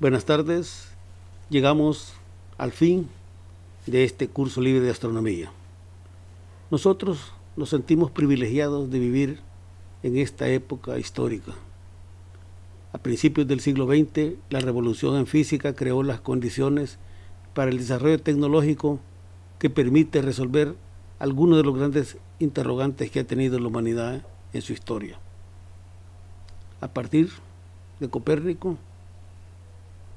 Buenas tardes. Llegamos al fin de este curso libre de astronomía. Nosotros nos sentimos privilegiados de vivir en esta época histórica. A principios del siglo XX, la revolución en física creó las condiciones para el desarrollo tecnológico que permite resolver algunos de los grandes interrogantes que ha tenido la humanidad en su historia. A partir de Copérnico,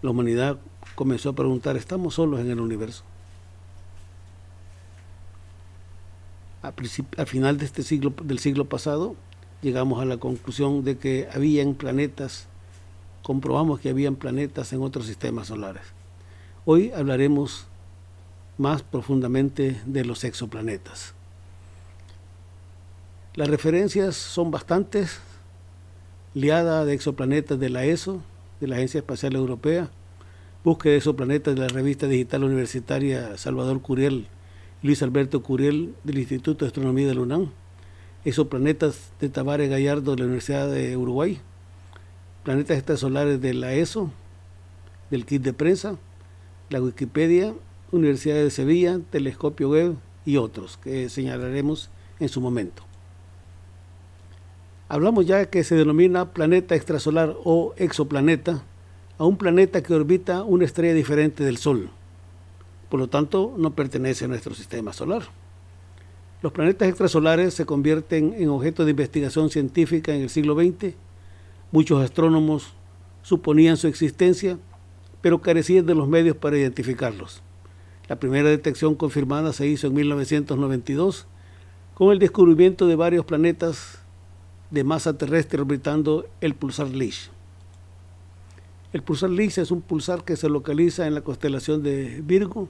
la humanidad comenzó a preguntar, ¿estamos solos en el universo? A, final de este siglo del siglo pasado llegamos a la conclusión de que habían planetas, comprobamos que habían planetas en otros sistemas solares. Hoy hablaremos más profundamente de los exoplanetas. Las referencias son bastantes. Liada de exoplanetas de la ESO, de la Agencia Espacial Europea, Búsqueda de Exoplanetas de la revista digital universitaria Salvador Curiel, Luis Alberto Curiel del Instituto de Astronomía de la UNAM, Exoplanetas de Tavares Gallardo de la Universidad de Uruguay, Planetas Extrasolares de la ESO, del Kit de Prensa, la Wikipedia, Universidad de Sevilla, Telescopio Web y otros que señalaremos en su momento. Hablamos ya que se denomina planeta extrasolar o exoplaneta, a un planeta que orbita una estrella diferente del Sol. Por lo tanto, no pertenece a nuestro sistema solar. Los planetas extrasolares se convierten en objeto de investigación científica en el siglo XX. Muchos astrónomos suponían su existencia, pero carecían de los medios para identificarlos. La primera detección confirmada se hizo en 1992 con el descubrimiento de varios planetas de masa terrestre orbitando el pulsar Lish. El pulsar Lisa es un pulsar que se localiza en la constelación de Virgo.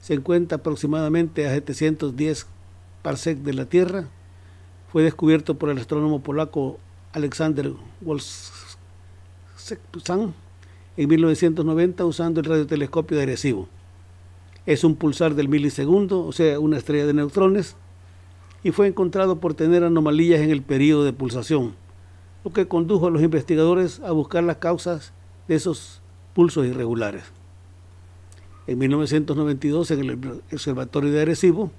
Se encuentra aproximadamente a 710 parsecs de la Tierra. Fue descubierto por el astrónomo polaco Alexander Wolszczan en 1990 usando el radiotelescopio de Arecibo. Es un pulsar del milisegundo, o sea, una estrella de neutrones, y fue encontrado por tener anomalías en el período de pulsación, lo que condujo a los investigadores a buscar las causas de esos pulsos irregulares. En 1992, en el Observatorio de Arecibo,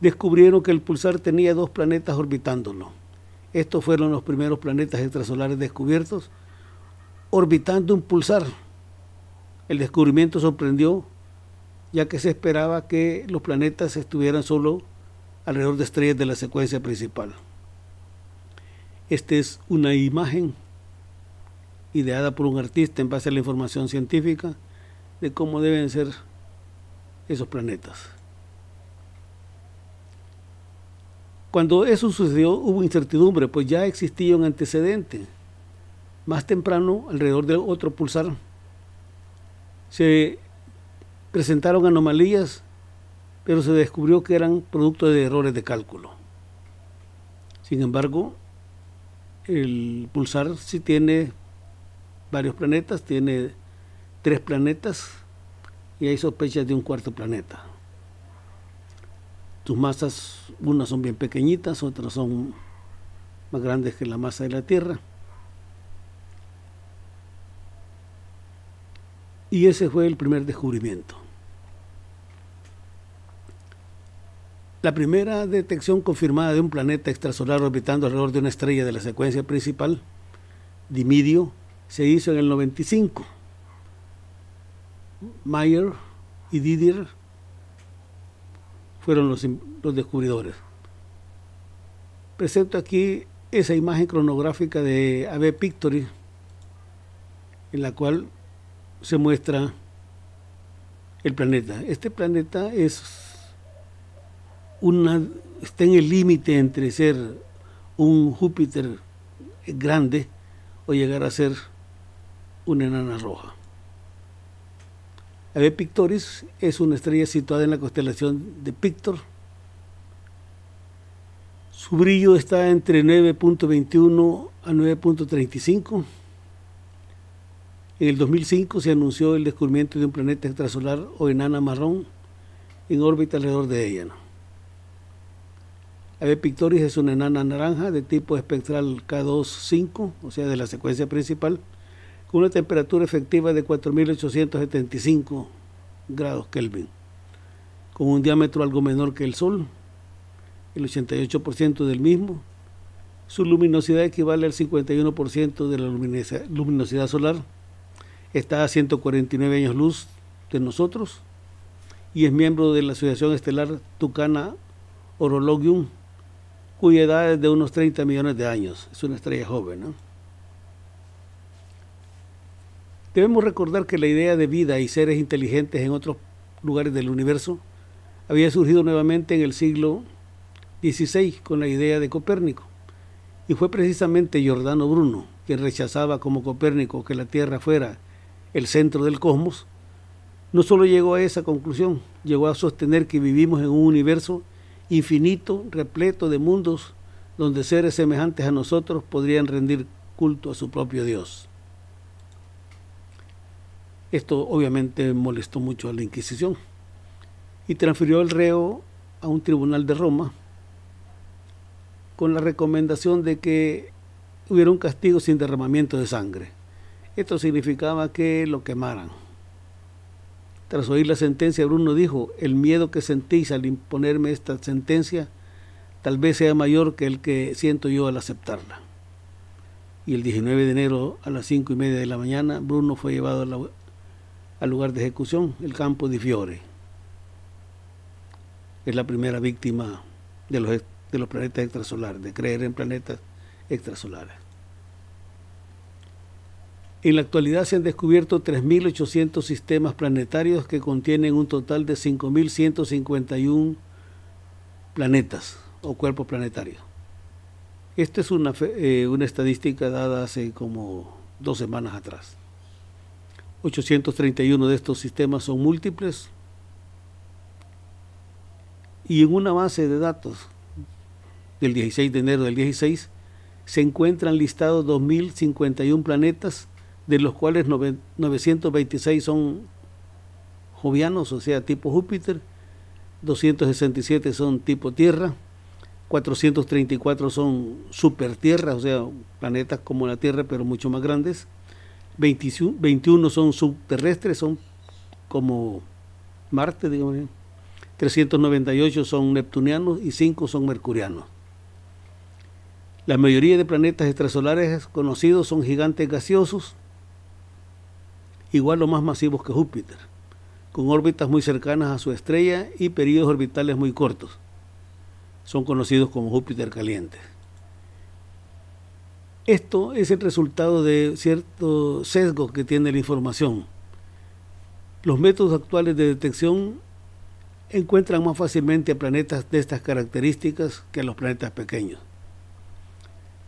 descubrieron que el pulsar tenía dos planetas orbitándolo. Estos fueron los primeros planetas extrasolares descubiertos orbitando un pulsar. El descubrimiento sorprendió ya que se esperaba que los planetas estuvieran solo alrededor de estrellas de la secuencia principal. Esta es una imagen ideada por un artista en base a la información científica de cómo deben ser esos planetas. Cuando eso sucedió hubo incertidumbre, pues ya existía un antecedente. Más temprano, alrededor de otro pulsar, se presentaron anomalías, pero se descubrió que eran producto de errores de cálculo. Sin embargo, el pulsar sí tiene varios planetas, tiene tres planetas y hay sospechas de un cuarto planeta. Tus masas, unas son bien pequeñitas, otras son más grandes que la masa de la Tierra. Y ese fue el primer descubrimiento. La primera detección confirmada de un planeta extrasolar orbitando alrededor de una estrella de la secuencia principal, Dimidio, se hizo en el 95. Mayer y Didier fueron los, descubridores. Presento aquí esa imagen cronográfica de AB Pictory, en la cual se muestra el planeta. Este planeta es una está en el límite entre ser un Júpiter grande o llegar a ser una enana roja. Ave Pictoris es una estrella situada en la constelación de Pictor. Su brillo está entre 9.21 a 9.35. En el 2005 se anunció el descubrimiento de un planeta extrasolar o enana marrón en órbita alrededor de ella. Ave Pictoris es una enana naranja de tipo espectral K25, o sea, de la secuencia principal, con una temperatura efectiva de 4.875 grados Kelvin, con un diámetro algo menor que el Sol, el 88% del mismo. Su luminosidad equivale al 51% de la luminosidad, solar. Está a 149 años luz de nosotros y es miembro de la Asociación Estelar Tucana Orologium, cuya edad es de unos 30 millones de años. Es una estrella joven, ¿no? Debemos recordar que la idea de vida y seres inteligentes en otros lugares del universo había surgido nuevamente en el siglo XVI con la idea de Copérnico. Y fue precisamente Giordano Bruno quien rechazaba como Copérnico que la Tierra fuera el centro del cosmos. No solo llegó a esa conclusión, llegó a sostener que vivimos en un universo infinito, repleto de mundos, donde seres semejantes a nosotros podrían rendir culto a su propio Dios. Esto obviamente molestó mucho a la Inquisición y transfirió el reo a un tribunal de Roma con la recomendación de que hubiera un castigo sin derramamiento de sangre. Esto significaba que lo quemaran. Tras oír la sentencia, Bruno dijo, el miedo que sentís al imponerme esta sentencia tal vez sea mayor que el que siento yo al aceptarla. Y el 19 de enero a las cinco y media de la mañana, Bruno fue llevado a la al lugar de ejecución, el campo de Fiore. Es la primera víctima de los, de los planetas extrasolares, de creer en planetas extrasolares. En la actualidad se han descubierto 3.800 sistemas planetarios que contienen un total de 5.151 planetas o cuerpos planetarios. Esta es una, eh, una estadística dada hace como dos semanas atrás. 831 de estos sistemas son múltiples y en una base de datos del 16 de enero del 16 se encuentran listados 2.051 planetas, de los cuales 926 son jovianos, o sea, tipo Júpiter, 267 son tipo Tierra, 434 son super o sea, planetas como la Tierra, pero mucho más grandes, 21, son subterrestres, son como Marte, digamos, 398 ¿eh? son neptunianos y 5 son mercurianos. La mayoría de planetas extrasolares conocidos son gigantes gaseosos, igual o más masivos que Júpiter, con órbitas muy cercanas a su estrella y periodos orbitales muy cortos. Son conocidos como Júpiter caliente. Esto es el resultado de cierto sesgo que tiene la información. Los métodos actuales de detección encuentran más fácilmente a planetas de estas características que a los planetas pequeños.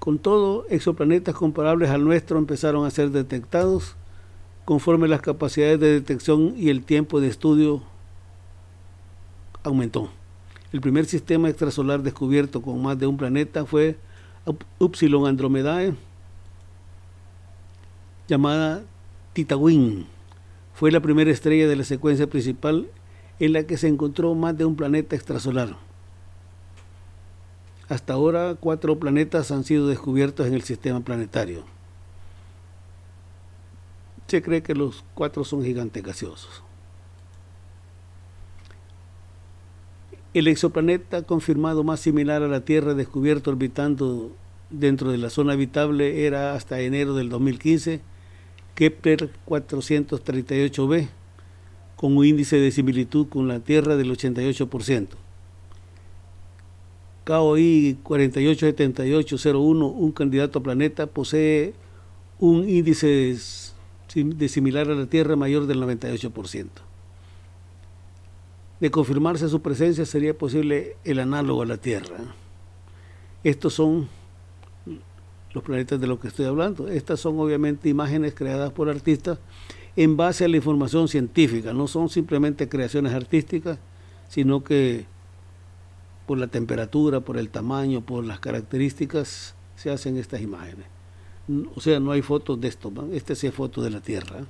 Con todo, exoplanetas comparables al nuestro empezaron a ser detectados conforme las capacidades de detección y el tiempo de estudio aumentó. El primer sistema extrasolar descubierto con más de un planeta fue Upsilon Andromedae, llamada Titawin, fue la primera estrella de la secuencia principal en la que se encontró más de un planeta extrasolar. Hasta ahora, cuatro planetas han sido descubiertos en el sistema planetario. Se cree que los cuatro son gigantes gaseosos. el exoplaneta confirmado más similar a la Tierra descubierto orbitando dentro de la zona habitable era hasta enero del 2015 Kepler 438b, con un índice de similitud con la Tierra del 88%. KOI 487801, un candidato a planeta, posee un índice de similar a la Tierra mayor del 98%. De confirmarse su presencia sería posible el análogo a la Tierra. Estos son los planetas de los que estoy hablando. Estas son obviamente imágenes creadas por artistas en base a la información científica. No son simplemente creaciones artísticas, sino que por la temperatura, por el tamaño, por las características, se hacen estas imágenes. O sea, no hay fotos de esto. Esta sí es foto de la Tierra.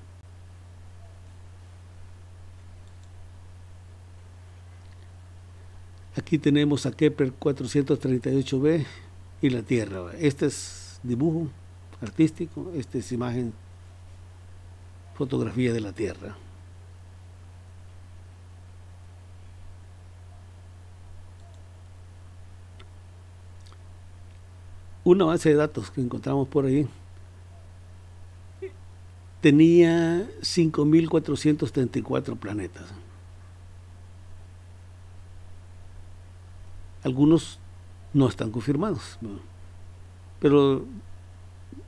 Aquí tenemos a Kepler 438b y la Tierra. Este es dibujo artístico, esta es imagen, fotografía de la Tierra. Una base de datos que encontramos por ahí tenía 5.434 planetas. algunos no están confirmados. Pero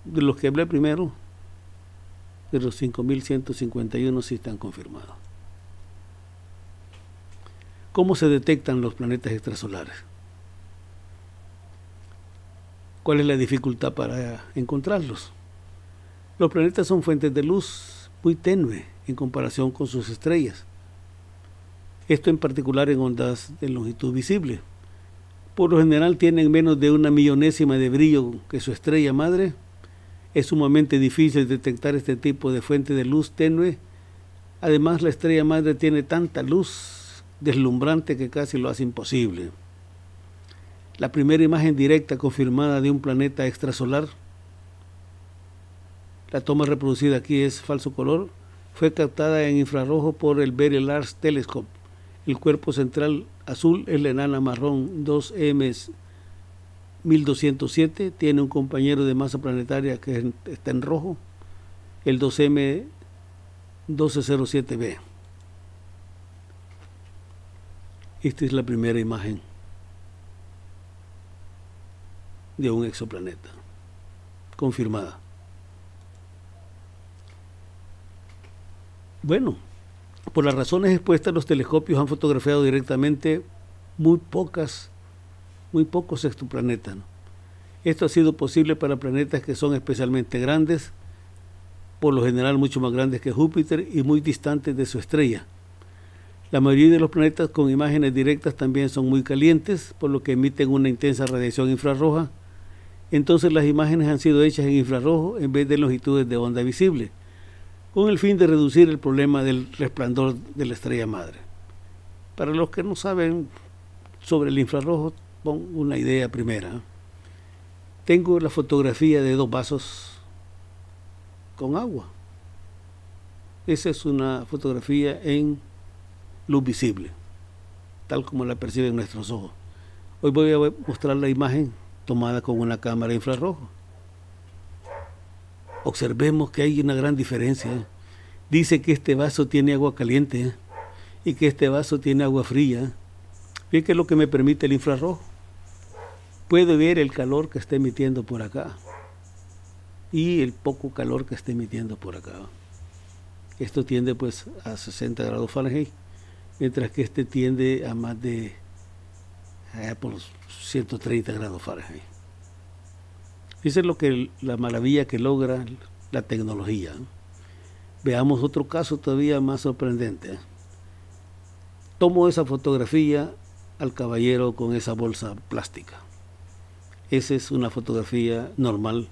de los que hablé primero, de los 5.151 sí están confirmados. ¿Cómo se detectan los planetas extrasolares? ¿Cuál es la dificultad para encontrarlos? Los planetas son fuentes de luz muy tenue en comparación con sus estrellas. Esto en particular en ondas de longitud visible por lo general tienen menos de una millonésima de brillo que su estrella madre. Es sumamente difícil detectar este tipo de fuente de luz tenue. Además, la estrella madre tiene tanta luz deslumbrante que casi lo hace imposible. La primera imagen directa confirmada de un planeta extrasolar, la toma reproducida aquí es falso color, fue captada en infrarrojo por el Very Large Telescope el cuerpo central azul es la enana marrón 2M 1207. Tiene un compañero de masa planetaria que está en rojo, el 2M 1207b. Esta es la primera imagen de un exoplaneta, confirmada. Bueno, por las razones expuestas, los telescopios han fotografiado directamente muy pocas, muy pocos exoplanetas. Esto ha sido posible para planetas que son especialmente grandes, por lo general mucho más grandes que Júpiter y muy distantes de su estrella. La mayoría de los planetas con imágenes directas también son muy calientes, por lo que emiten una intensa radiación infrarroja. Entonces las imágenes han sido hechas en infrarrojo en vez de longitudes de onda visible con el fin de reducir el problema del resplandor de la estrella madre. Para los que no saben sobre el infrarrojo, pon una idea primera. Tengo la fotografía de dos vasos con agua. Esa es una fotografía en luz visible, tal como la perciben nuestros ojos. Hoy voy a mostrar la imagen tomada con una cámara infrarrojo observemos que hay una gran diferencia. Dice que este vaso tiene agua caliente y que este vaso tiene agua fría. ve es lo que me permite el infrarrojo. Puedo ver el calor que está emitiendo por acá y el poco calor que está emitiendo por acá. Esto tiende pues a 60 grados Fahrenheit, mientras que este tiende a más de a eh, por 130 grados Fahrenheit. Esa es lo que la maravilla que logra la tecnología. Veamos otro caso todavía más sorprendente. ¿eh? Tomo esa fotografía al caballero con esa bolsa plástica. Esa es una fotografía normal,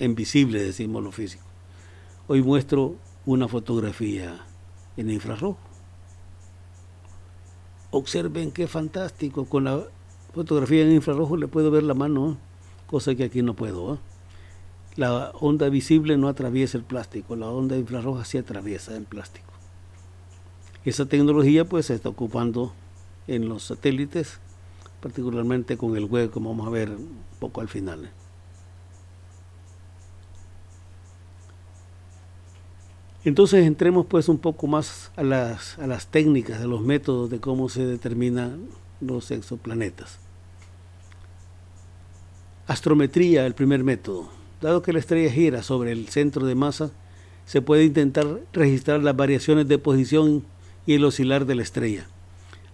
invisible, decimos lo físico. Hoy muestro una fotografía en infrarrojo. Observen qué fantástico. Con la fotografía en infrarrojo le puedo ver la mano cosa que aquí no puedo. ¿eh? La onda visible no atraviesa el plástico, la onda infrarroja sí atraviesa el plástico. Esa tecnología pues se está ocupando en los satélites, particularmente con el web, como vamos a ver un poco al final. ¿eh? Entonces entremos pues un poco más a las, a las técnicas, a los métodos de cómo se determinan los exoplanetas. Astrometría, el primer método. Dado que la estrella gira sobre el centro de masa, se puede intentar registrar las variaciones de posición y el oscilar de la estrella.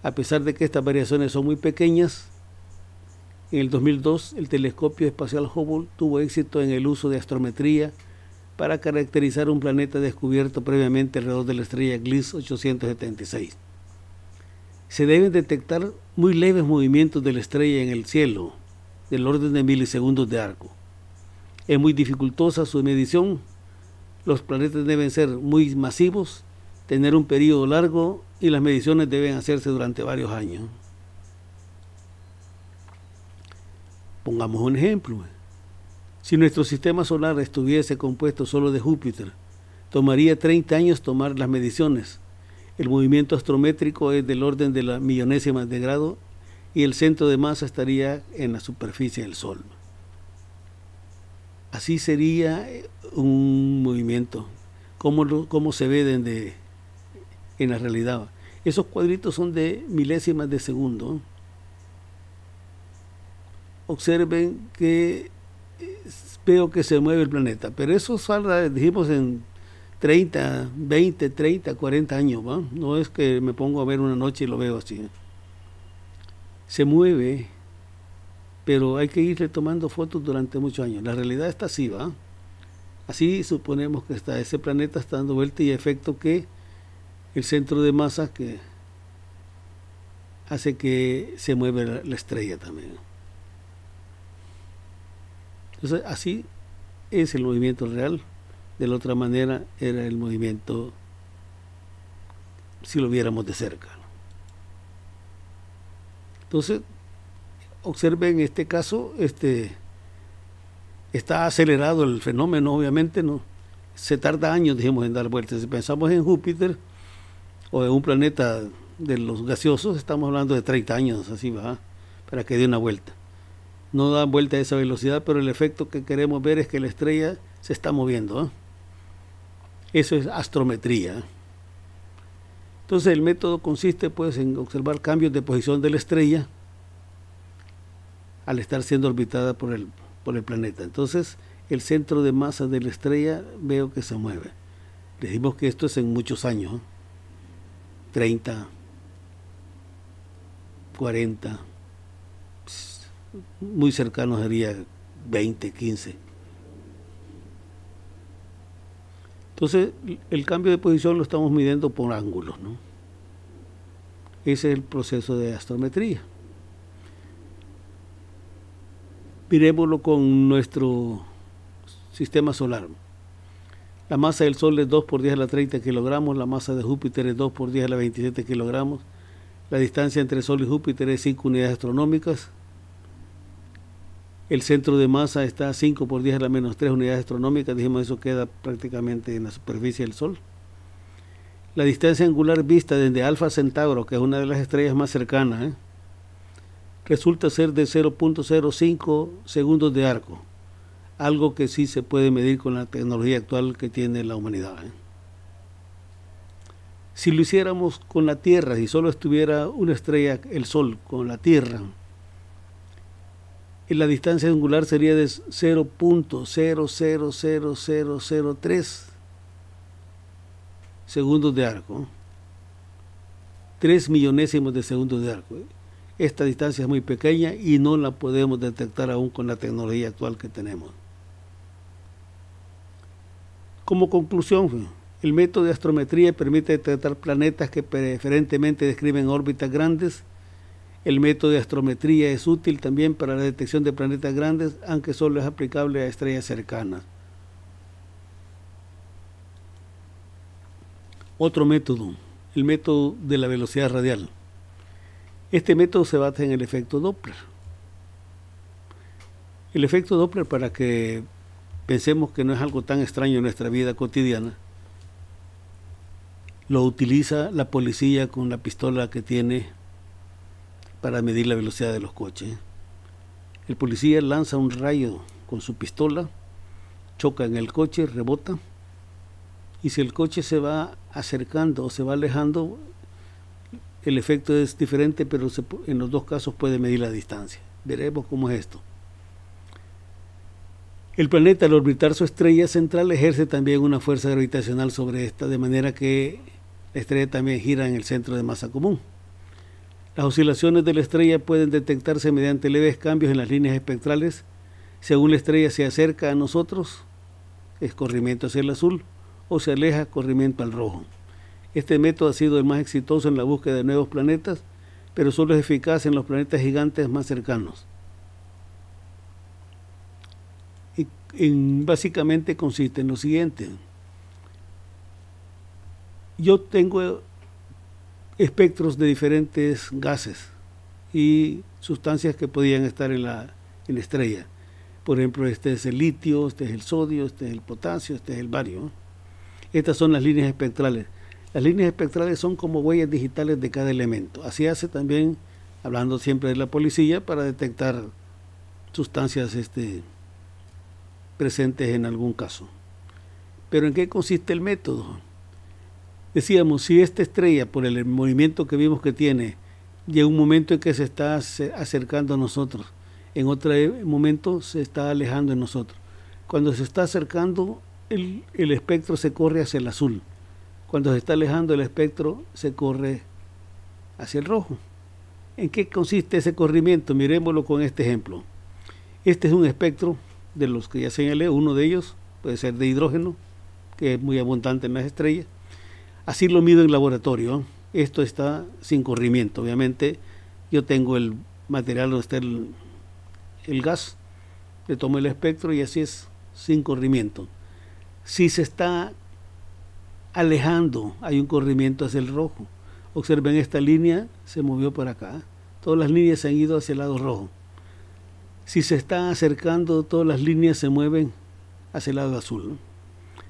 A pesar de que estas variaciones son muy pequeñas, en el 2002 el telescopio espacial Hubble tuvo éxito en el uso de astrometría para caracterizar un planeta descubierto previamente alrededor de la estrella Gliss 876. Se deben detectar muy leves movimientos de la estrella en el cielo, del orden de milisegundos de arco. Es muy dificultosa su medición. Los planetas deben ser muy masivos, tener un periodo largo y las mediciones deben hacerse durante varios años. Pongamos un ejemplo. Si nuestro sistema solar estuviese compuesto solo de Júpiter, tomaría 30 años tomar las mediciones. El movimiento astrométrico es del orden de la millonésima de grado y el centro de masa estaría en la superficie del Sol. Así sería eh, un movimiento, como, como se ve en la realidad. Esos cuadritos son de milésimas de segundo. Observen que eh, veo que se mueve el planeta, pero eso salga, dijimos, en 30, 20, 30, 40 años. No es que me pongo a ver una noche y lo veo así. ¿eh? se mueve, pero hay que ir tomando fotos durante muchos años. La realidad está así, ¿va? Así suponemos que está. Ese planeta está dando vuelta y efecto que el centro de masa que hace que se mueva la, estrella también. Entonces, así es el movimiento real. De la otra manera era el movimiento si lo viéramos de cerca. Entonces, observe en este caso, este está acelerado el fenómeno, obviamente, no se tarda años, dijimos, en dar vueltas. Si pensamos en Júpiter o en un planeta de los gaseosos, estamos hablando de 30 años, así va, para que dé una vuelta. No da vuelta a esa velocidad, pero el efecto que queremos ver es que la estrella se está moviendo. ¿eh? Eso es astrometría. ¿eh? Entonces el método consiste pues en observar cambios de posición de la estrella al estar siendo orbitada por el, por el planeta. Entonces el centro de masa de la estrella veo que se mueve. Decimos que esto es en muchos años, 30, 40, muy cercano sería 20, 15 Entonces, el cambio de posición lo estamos midiendo por ángulos, ¿no? Ese es el proceso de astrometría. Miremoslo con nuestro sistema solar. La masa del Sol es 2 por 10 a la 30 kilogramos, la masa de Júpiter es 2 por 10 a la 27 kilogramos, la distancia entre Sol y Júpiter es 5 unidades astronómicas, el centro de masa está a 5 por 10 a la menos 3 unidades astronómicas. Dijimos eso queda prácticamente en la superficie del Sol. La distancia angular vista desde Alfa Centauro, que es una de las estrellas más cercanas, ¿eh? resulta ser de 0.05 segundos de arco. Algo que sí se puede medir con la tecnología actual que tiene la humanidad. ¿eh? Si lo hiciéramos con la Tierra, si solo estuviera una estrella, el Sol, con la Tierra, y la distancia angular sería de 0.000003 segundos de arco. 3 millonésimos de segundos de arco. Esta distancia es muy pequeña y no la podemos detectar aún con la tecnología actual que tenemos. Como conclusión, el método de astrometría permite detectar planetas que preferentemente describen órbitas grandes el método de astrometría es útil también para la detección de planetas grandes, aunque solo es aplicable a estrellas cercanas. Otro método, el método de la velocidad radial. Este método se basa en el efecto Doppler. El efecto Doppler, para que pensemos que no es algo tan extraño en nuestra vida cotidiana, lo utiliza la policía con la pistola que tiene para medir la velocidad de los coches. El policía lanza un rayo con su pistola, choca en el coche, rebota, y si el coche se va acercando o se va alejando, el efecto es diferente, pero en los dos casos puede medir la distancia. Veremos cómo es esto. El planeta, al orbitar su estrella central, ejerce también una fuerza gravitacional sobre esta, de manera que la estrella también gira en el centro de masa común. Las oscilaciones de la estrella pueden detectarse mediante leves cambios en las líneas espectrales según la estrella se acerca a nosotros, es corrimiento hacia el azul, o se aleja, corrimiento al rojo. Este método ha sido el más exitoso en la búsqueda de nuevos planetas, pero solo es eficaz en los planetas gigantes más cercanos. Y, básicamente consiste en lo siguiente. Yo tengo espectros de diferentes gases y sustancias que podían estar en la, en estrella. Por ejemplo, este es el litio, este es el sodio, este es el potasio, este es el bario. Estas son las líneas espectrales. Las líneas espectrales son como huellas digitales de cada elemento. Así hace también, hablando siempre de la policía, para detectar sustancias este, presentes en algún caso. Pero ¿en qué consiste el método? decíamos, si esta estrella, por el movimiento que vimos que tiene, llega un momento en que se está acercando a nosotros, en otro momento se está alejando de nosotros. Cuando se está acercando, el, espectro se corre hacia el azul. Cuando se está alejando el espectro, se corre hacia el rojo. ¿En qué consiste ese corrimiento? Miremoslo con este ejemplo. Este es un espectro de los que ya señalé, uno de ellos puede ser de hidrógeno, que es muy abundante en las estrellas Así lo mido en laboratorio. ¿eh? Esto está sin corrimiento, obviamente. Yo tengo el material donde está el, gas, le tomo el espectro y así es sin corrimiento. Si se está alejando, hay un corrimiento hacia el rojo. Observen esta línea, se movió para acá. Todas las líneas se han ido hacia el lado rojo. Si se está acercando, todas las líneas se mueven hacia el lado azul.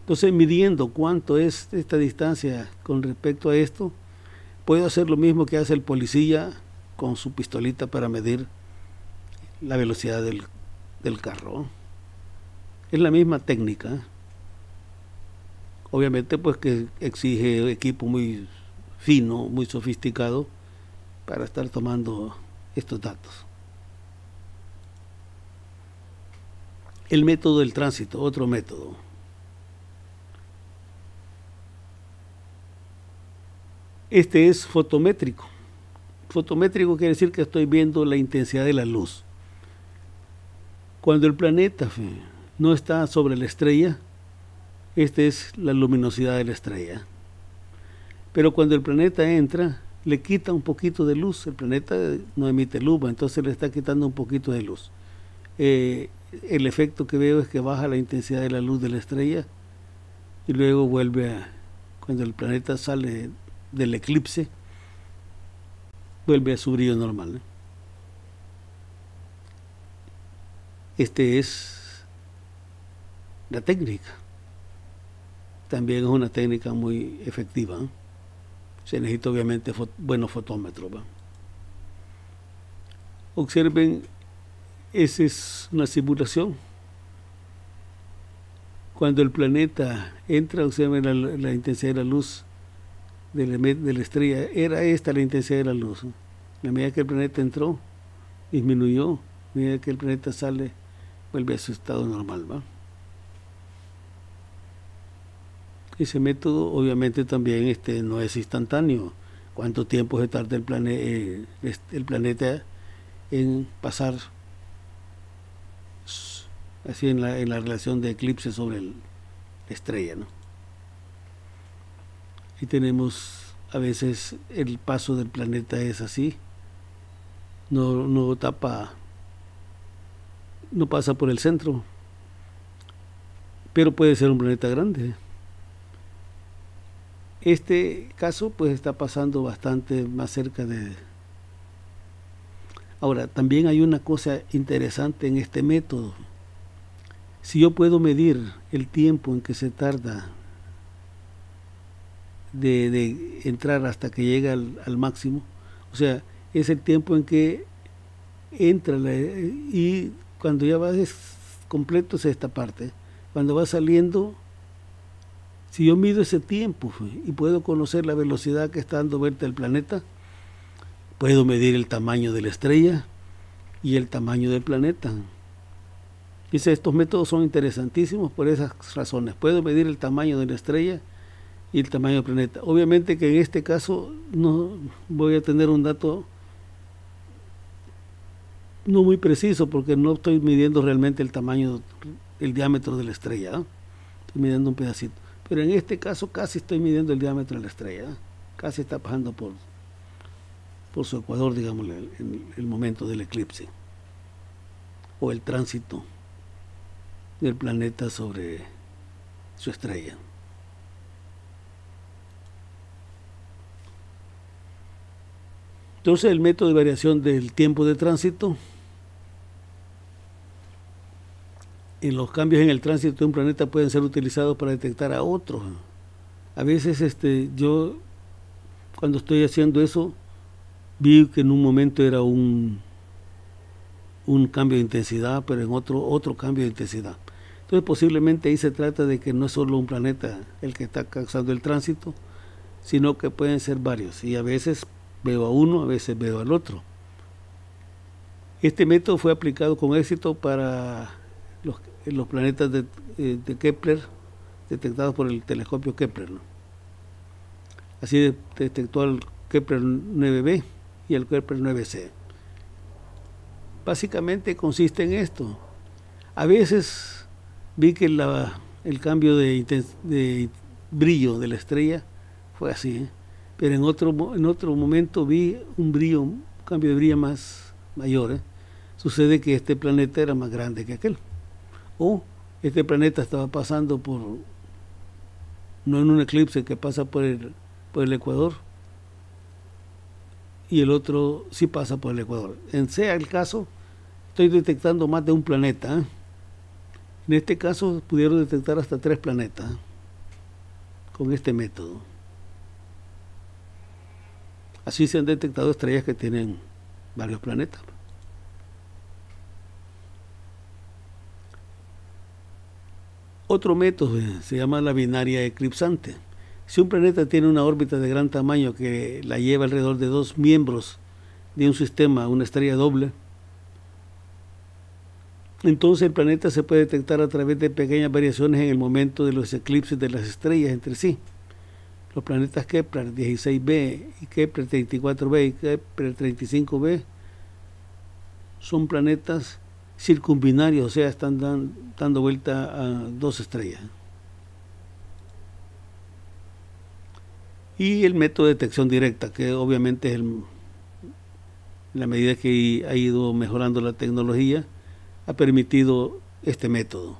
Entonces, midiendo cuánto es esta distancia con respecto a esto, puedo hacer lo mismo que hace el policía con su pistolita para medir la velocidad del, carro. Es la misma técnica. Obviamente, pues que exige equipo muy fino, muy sofisticado, para estar tomando estos datos. El método del tránsito, otro método. Este es fotométrico. Fotométrico quiere decir que estoy viendo la intensidad de la luz. Cuando el planeta no está sobre la estrella, este es la luminosidad de la estrella. Pero cuando el planeta entra, le quita un poquito de luz. El planeta no emite luz, entonces le está quitando un poquito de luz. Eh, el efecto que veo es que baja la intensidad de la luz de la estrella y luego vuelve a... Cuando el planeta sale del eclipse vuelve a su brillo normal. ¿eh? Este es la técnica. También es una técnica muy efectiva. Se necesita obviamente buenos fotómetros. Observen, esa es una simulación. Cuando el planeta entra, observen la intensidad de la luz de la, estrella. Era esta la intensidad de la luz. la medida que el planeta entró, disminuyó. A medida que el planeta sale, vuelve a su estado normal. ¿va? Ese método obviamente también este no es instantáneo. ¿Cuánto tiempo se tarda el, eh, este, el planeta en pasar así en la, relación de eclipse sobre el, la estrella? ¿no? y tenemos a veces el paso del planeta es así, no, tapa, no pasa por el centro, pero puede ser un planeta grande. Este caso pues está pasando bastante más cerca de... Ahora, también hay una cosa interesante en este método. Si yo puedo medir el tiempo en que se tarda de, entrar hasta que llega al, máximo. O sea, es el tiempo en que entra y cuando ya va completo es esta parte. Cuando va saliendo, si yo mido ese tiempo y puedo conocer la velocidad que está dando vuelta el planeta, puedo medir el tamaño de la estrella y el tamaño del planeta. Dice, estos métodos son interesantísimos por esas razones. Puedo medir el tamaño de la estrella y el tamaño del planeta. Obviamente que en este caso no voy a tener un dato no muy preciso porque no estoy midiendo realmente el tamaño, el diámetro de la estrella, estoy midiendo un pedacito. Pero en este caso casi estoy midiendo el diámetro de la estrella, casi está pasando por, por su ecuador, digamos, en el momento del eclipse o el tránsito del planeta sobre su estrella. Entonces el método de variación del tiempo de tránsito Y los cambios en el tránsito de un planeta pueden ser utilizados para detectar a otros. A veces este yo cuando estoy haciendo eso vi que en un momento era un un cambio de intensidad, pero en otro otro cambio de intensidad. Entonces posiblemente ahí se trata de que no es solo un planeta el que está causando el tránsito, sino que pueden ser varios y a veces veo a uno, a veces veo al otro. Este método fue aplicado con éxito para los, planetas eh, de, Kepler detectados por el telescopio Kepler. Así detectó al Kepler 9b y el Kepler 9c. Básicamente consiste en esto. A veces vi que el cambio de, de, brillo de la estrella fue así. ¿eh? pero en otro, en otro momento vi un brillo, un cambio de brillo más mayor. ¿eh? Sucede que este planeta era más grande que aquel. O este planeta estaba pasando por, no en un eclipse que pasa por el, por el Ecuador, y el otro sí pasa por el Ecuador. En sea el caso, estoy detectando más de un planeta. ¿eh? En este caso pudieron detectar hasta tres planetas ¿eh? con este método. Así se han detectado estrellas que tienen varios planetas. Otro método eh, se llama la binaria eclipsante. Si un planeta tiene una órbita de gran tamaño que la lleva alrededor de dos miembros de un sistema, una estrella doble, entonces el planeta se puede detectar a través de pequeñas variaciones en el momento de los eclipses de las estrellas entre sí los planetas Kepler 16b y Kepler 34b y Kepler 35b son planetas circumbinarios, o sea, están dando vuelta a dos estrellas. Y el método de detección directa, que obviamente es la medida que ha ido mejorando la tecnología, ha permitido este método.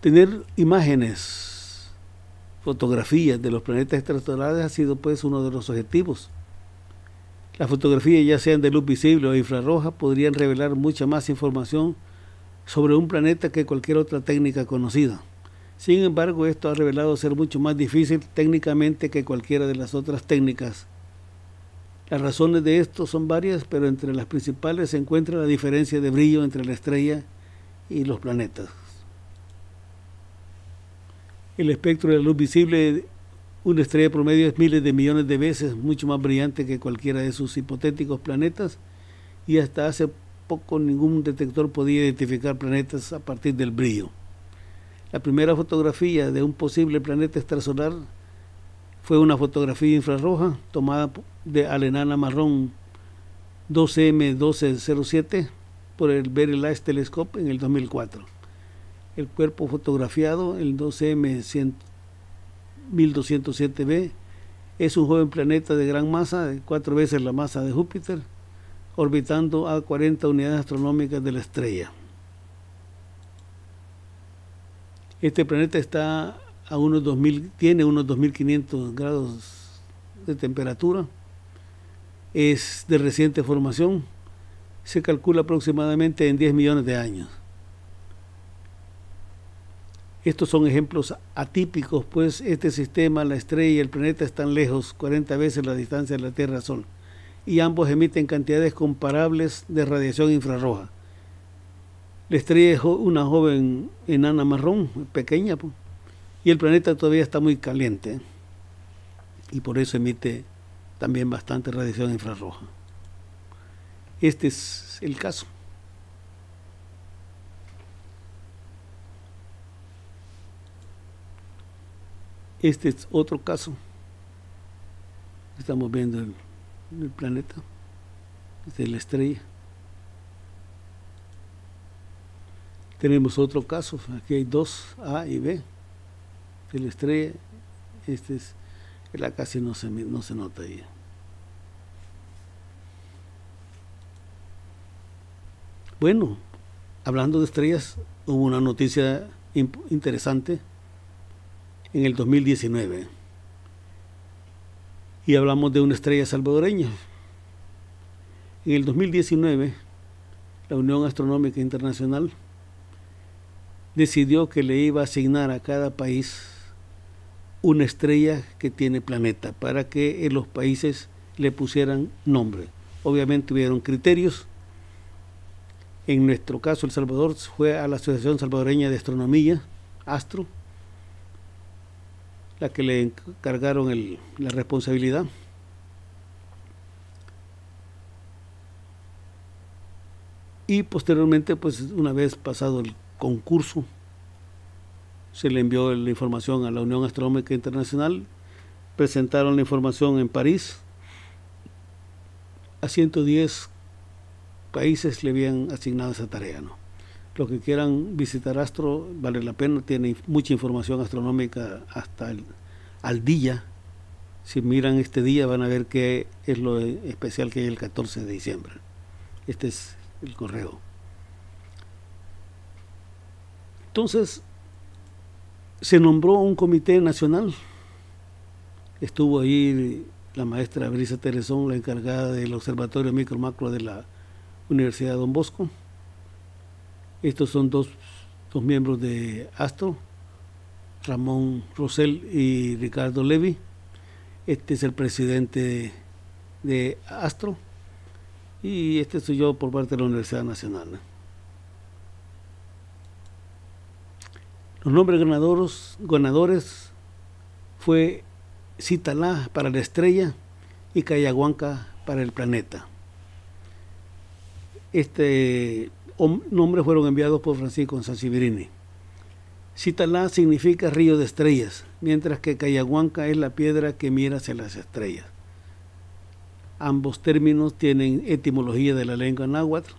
Tener imágenes fotografías de los planetas extrasolares ha sido pues uno de los objetivos. Las fotografías, ya sean de luz visible o infrarroja, podrían revelar mucha más información sobre un planeta que cualquier otra técnica conocida. Sin embargo, esto ha revelado ser mucho más difícil técnicamente que cualquiera de las otras técnicas. Las razones de esto son varias, pero entre las principales se encuentra la diferencia de brillo entre la estrella y los planetas. El espectro de la luz visible, una estrella promedio es miles de millones de veces mucho más brillante que cualquiera de sus hipotéticos planetas y hasta hace poco ningún detector podía identificar planetas a partir del brillo. La primera fotografía de un posible planeta extrasolar fue una fotografía infrarroja tomada de Alenana Marrón 12M1207 por el Very Large Telescope en el 2004 el cuerpo fotografiado, el 12M 1207b, es un joven planeta de gran masa, cuatro veces la masa de Júpiter, orbitando a 40 unidades astronómicas de la estrella. Este planeta está a unos tiene unos 2500 grados de temperatura. Es de reciente formación. Se calcula aproximadamente en 10 millones de años. Estos son ejemplos atípicos, pues este sistema, la estrella y el planeta están lejos, 40 veces la distancia de la Tierra-Sol, y ambos emiten cantidades comparables de radiación infrarroja. La estrella es una joven enana marrón, pequeña, y el planeta todavía está muy caliente, y por eso emite también bastante radiación infrarroja. Este es el caso. Este es otro caso. Estamos viendo el, planeta. de la estrella. Tenemos otro caso. Aquí hay dos, A y B. de la estrella. Este es... La casi no se, no se nota ahí. Bueno, hablando de estrellas, hubo una noticia interesante en el 2019. Y hablamos de una estrella salvadoreña. En el 2019, la Unión Astronómica Internacional decidió que le iba a asignar a cada país una estrella que tiene planeta para que los países le pusieran nombre. Obviamente hubieron criterios. En nuestro caso, El Salvador fue a la Asociación Salvadoreña de Astronomía, ASTRO, la que le encargaron la responsabilidad. Y posteriormente, pues una vez pasado el concurso, se le envió la información a la Unión Astronómica Internacional, presentaron la información en París, a 110 países le habían asignado esa tarea. ¿no? Los que quieran visitar Astro, vale la pena, tiene mucha información astronómica hasta el, al día. Si miran este día van a ver qué es lo especial que hay el 14 de diciembre. Este es el correo. Entonces, se nombró un comité nacional. Estuvo ahí la maestra Brisa Teresón, la encargada del Observatorio Micro Macro de la Universidad de Don Bosco. Estos son dos, miembros de Astro, Ramón Rosell y Ricardo Levy. Este es el presidente de Astro y este soy yo por parte de la Universidad Nacional. Los nombres ganadores, ganadores fue Citalá para la estrella y Cayaguanca para el planeta. Este nombres fueron enviados por Francisco Sibirini. Citalá significa río de estrellas, mientras que Cayaguanca es la piedra que mira hacia las estrellas. Ambos términos tienen etimología de la lengua náhuatl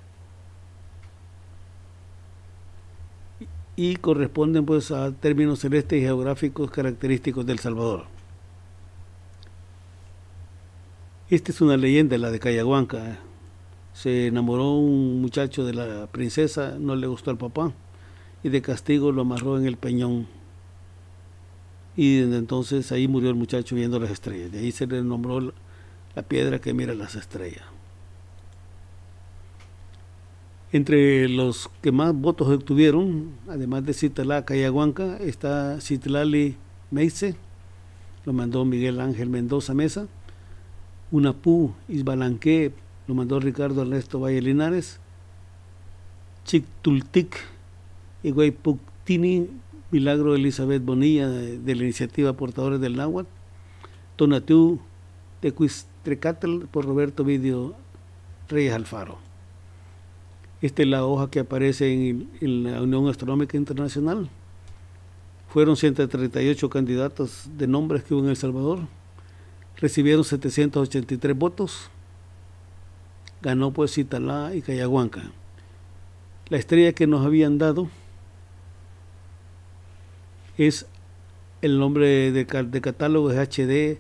y corresponden pues a términos celestes y geográficos característicos del Salvador. Esta es una leyenda, la de Cayaguanca, ¿eh? se enamoró un muchacho de la princesa, no le gustó al papá y de castigo lo amarró en el peñón. Y desde entonces ahí murió el muchacho viendo las estrellas. De ahí se le nombró la, piedra que mira las estrellas. Entre los que más votos obtuvieron, además de y Aguanca... está Citlali Meise... lo mandó Miguel Ángel Mendoza Mesa, Unapú Isbalanque lo mandó Ricardo Ernesto Valle Linares, Chictultic y Guaypuctini, Milagro Elizabeth Bonilla de, la iniciativa Portadores del Náhuatl, Tonatú, de por Roberto Vidio Reyes Alfaro. Esta es la hoja que aparece en la Unión Astronómica Internacional. Fueron 138 candidatos de nombres que hubo en El Salvador. Recibieron 783 votos ganó pues Italá y Cayaguanca. La estrella que nos habían dado es el nombre de, catálogo es HD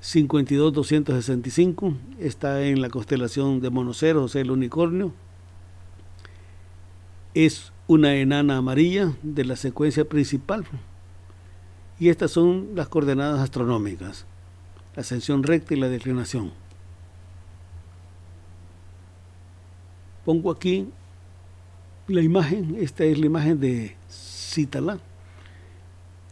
52265, está en la constelación de Monoceros el unicornio. Es una enana amarilla de la secuencia principal. Y estas son las coordenadas astronómicas, la ascensión recta y la declinación. Pongo aquí la imagen, esta es la imagen de Citala.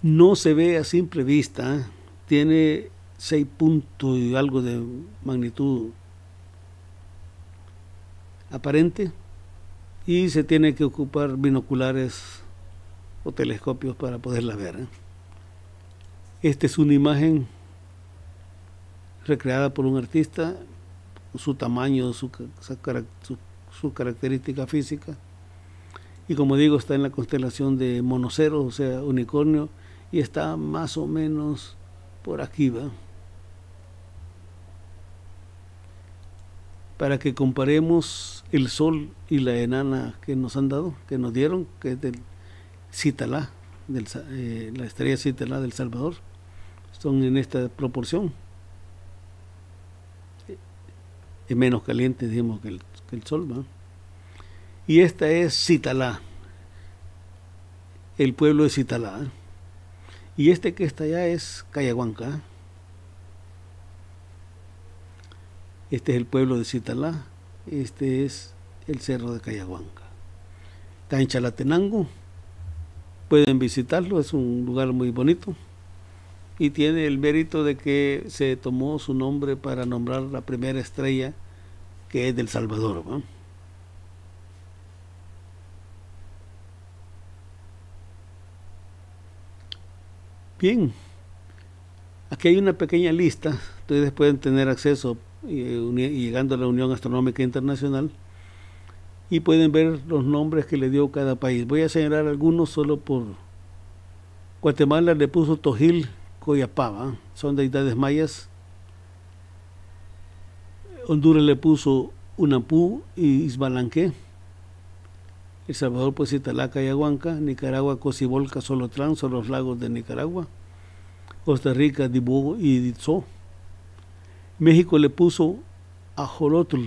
No se ve a simple vista, ¿eh? tiene seis puntos y algo de magnitud aparente y se tiene que ocupar binoculares o telescopios para poderla ver. ¿eh? Esta es una imagen recreada por un artista, su tamaño, su, su, su característica física. Y como digo, está en la constelación de Monocero, o sea, Unicornio, y está más o menos por aquí, ¿va? Para que comparemos el sol y la enana que nos han dado, que nos dieron, que es del Citalá, eh, la estrella Citalá del Salvador, son en esta proporción. Es eh, eh, menos caliente, digamos, que el el sol, Y esta es Citalá, el pueblo de Citalá. Y este que está allá es Cayaguanca. Este es el pueblo de Citalá, este es el cerro de Cayaguanca. Está en Chalatenango, pueden visitarlo, es un lugar muy bonito y tiene el mérito de que se tomó su nombre para nombrar la primera estrella que es del Salvador. Bien, aquí hay una pequeña lista, ustedes pueden tener acceso eh, llegando a la Unión Astronómica Internacional y pueden ver los nombres que le dio cada país. Voy a señalar algunos solo por Guatemala le puso Tojil Coyapava, son deidades mayas Honduras le puso Unapú y Isbalanque El Salvador pues Italaca y Aguanca, Nicaragua, Cocibolca, Solotlán, son los lagos de Nicaragua, Costa Rica, Dibujo y Ditsó. México le puso ajolotl.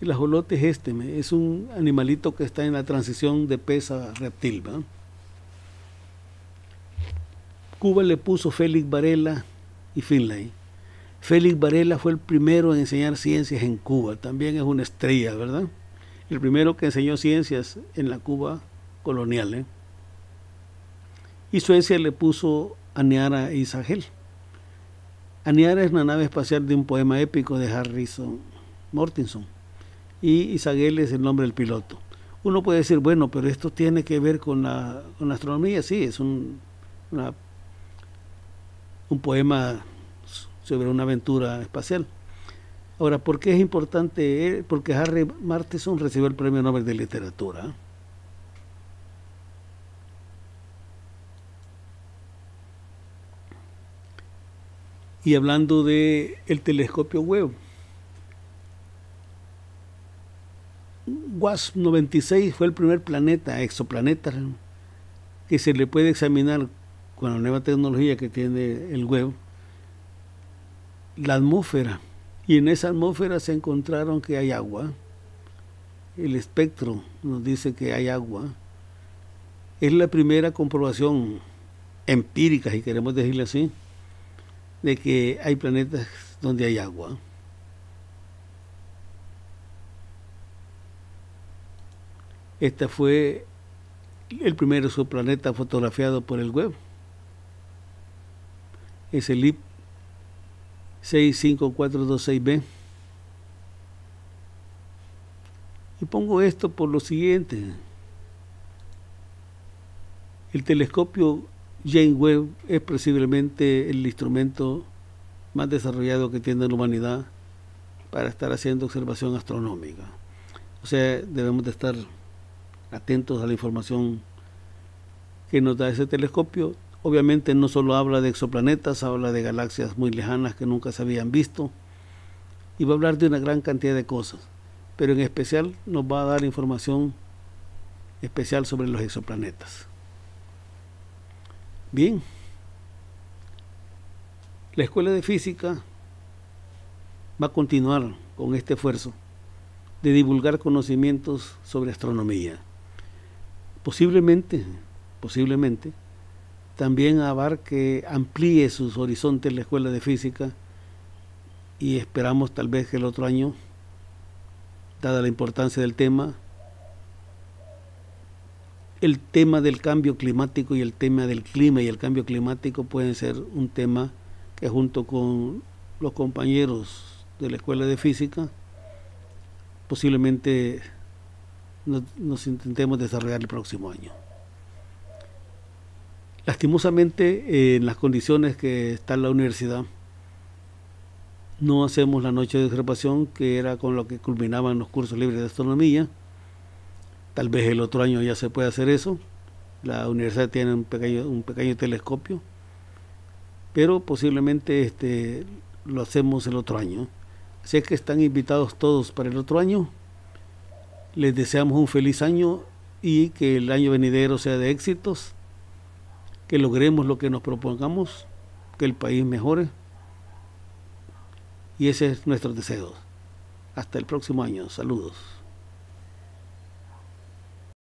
El ajolote es este, es un animalito que está en la transición de pesa reptil. Cuba le puso Félix Varela y Finlay. Félix Varela fue el primero en enseñar ciencias en Cuba, también es una estrella, ¿verdad? El primero que enseñó ciencias en la Cuba colonial. ¿eh? Y Suecia le puso Aniara a e Isagel. Aniara es una nave espacial de un poema épico de Harrison Mortenson. Y Isagel es el nombre del piloto. Uno puede decir, bueno, pero esto tiene que ver con la, astronomía. Sí, es un, un poema sobre una aventura espacial. Ahora, ¿por qué es importante? Porque Harry Martinson recibió el Premio Nobel de Literatura. Y hablando de el telescopio Webb, WASP-96 fue el primer planeta, exoplaneta, que se le puede examinar con la nueva tecnología que tiene el Webb la atmósfera y en esa atmósfera se encontraron que hay agua. El espectro nos dice que hay agua. Es la primera comprobación empírica, si queremos decirle así, de que hay planetas donde hay agua. Este fue el primer subplaneta fotografiado por el web. Es el IP 65426B. Y pongo esto por lo siguiente. El telescopio Jane Webb es posiblemente el instrumento más desarrollado que tiene la humanidad para estar haciendo observación astronómica. O sea, debemos de estar atentos a la información que nos da ese telescopio Obviamente no solo habla de exoplanetas, habla de galaxias muy lejanas que nunca se habían visto y va a hablar de una gran cantidad de cosas, pero en especial nos va a dar información especial sobre los exoplanetas. Bien, la Escuela de Física va a continuar con este esfuerzo de divulgar conocimientos sobre astronomía. Posiblemente, posiblemente, también que amplíe sus horizontes la Escuela de Física y esperamos tal vez que el otro año, dada la importancia del tema, el tema del cambio climático y el tema del clima y el cambio climático pueden ser un tema que junto con los compañeros de la Escuela de Física posiblemente nos intentemos desarrollar el próximo año. Lastimosamente, eh, en las condiciones que está la universidad, no hacemos la noche de observación, que era con lo que culminaban los cursos libres de astronomía. Tal vez el otro año ya se puede hacer eso. La universidad tiene un pequeño, un pequeño telescopio, pero posiblemente este, lo hacemos el otro año. Así que están invitados todos para el otro año. Les deseamos un feliz año y que el año venidero sea de éxitos que logremos lo que nos propongamos, que el país mejore. Y ese es nuestro deseo. Hasta el próximo año. Saludos.